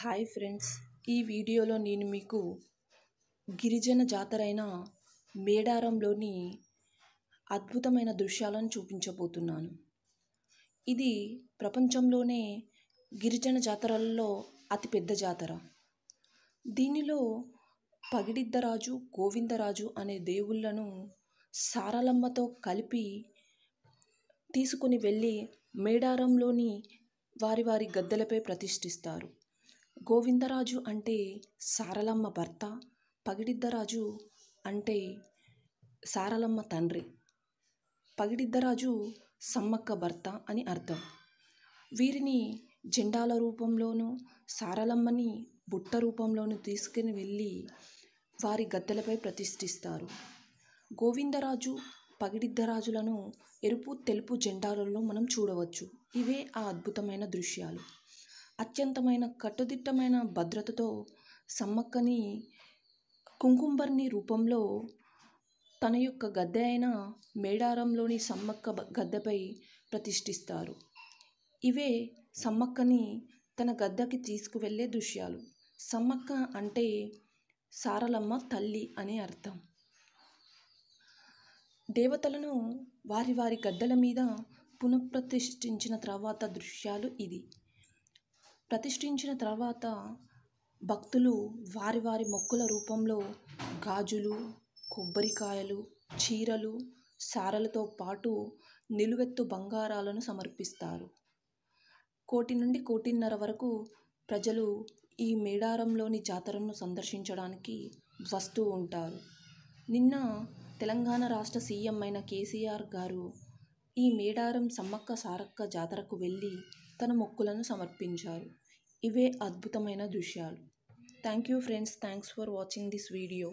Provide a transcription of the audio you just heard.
hi friends ఈ వీడియోలో నేను మీకు గిరిజన జాతర అయిన మేడారంలోని అద్భుతమైన దృశ్యాలను చూపించబోతున్నాను ఇది ప్రపంచంలోనే గిరిజన జాతరల్లో అతిపెద్ద జాతర దీనిలో పగిడిద్దరాజు గోవిందరాజు అనే దేవుళ్లను సారలమ్మతో కలిపి తీసుకుని వెళ్ళి మేడారంలోని వారి వారి గద్దెలపై ప్రతిష్ఠిస్తారు గోవిందరాజు అంటే సారలమ్మ భర్త పగిడిద్దరాజు అంటే సారలమ్మ తండ్రి పగిడిద్దరాజు సమ్మక్క భర్త అని అర్థం వీరిని జెండాల రూపంలోనూ సారలమ్మని బుట్ట రూపంలోనూ తీసుకుని వెళ్ళి వారి గద్దెలపై ప్రతిష్ఠిస్తారు గోవిందరాజు పగిడిద్దరాజులను ఎరుపు తెలుపు జెండాలలో మనం చూడవచ్చు ఇవే ఆ అద్భుతమైన దృశ్యాలు అత్యంతమైన కట్టుదిట్టమైన భద్రతతో సమ్మక్కని కుంకుంబర్ని రూపంలో తన యొక్క గద్దె అయిన మేడారంలోని సమ్మక్క గద్దెపై ప్రతిష్ఠిస్తారు ఇవే సమ్మక్కని తన గద్దెకి తీసుకువెళ్ళే దృశ్యాలు సమ్మక్క అంటే సారలమ్మ తల్లి అని అర్థం దేవతలను వారి వారి గద్దెల మీద పునఃప్రతిష్ఠించిన తర్వాత దృశ్యాలు ఇది ప్రతిష్ఠించిన తర్వాత భక్తులు వారి వారి మొక్కుల రూపంలో గాజులు కొబ్బరికాయలు చీరలు సారలతో పాటు నిలువెత్తు బంగారాలను సమర్పిస్తారు కోటి నుండి కోటిన్నర వరకు ప్రజలు ఈ మేడారంలోని జాతరను సందర్శించడానికి వస్తూ ఉంటారు నిన్న తెలంగాణ రాష్ట్ర సీఎం అయిన కేసీఆర్ గారు ఈ మేడారం సమ్మక్క సారక్క జాతరకు వెళ్ళి తన మొక్కులను సమర్పించారు ఇవే అద్భుతమైన దృశ్యాలు thank you friends thanks for watching this video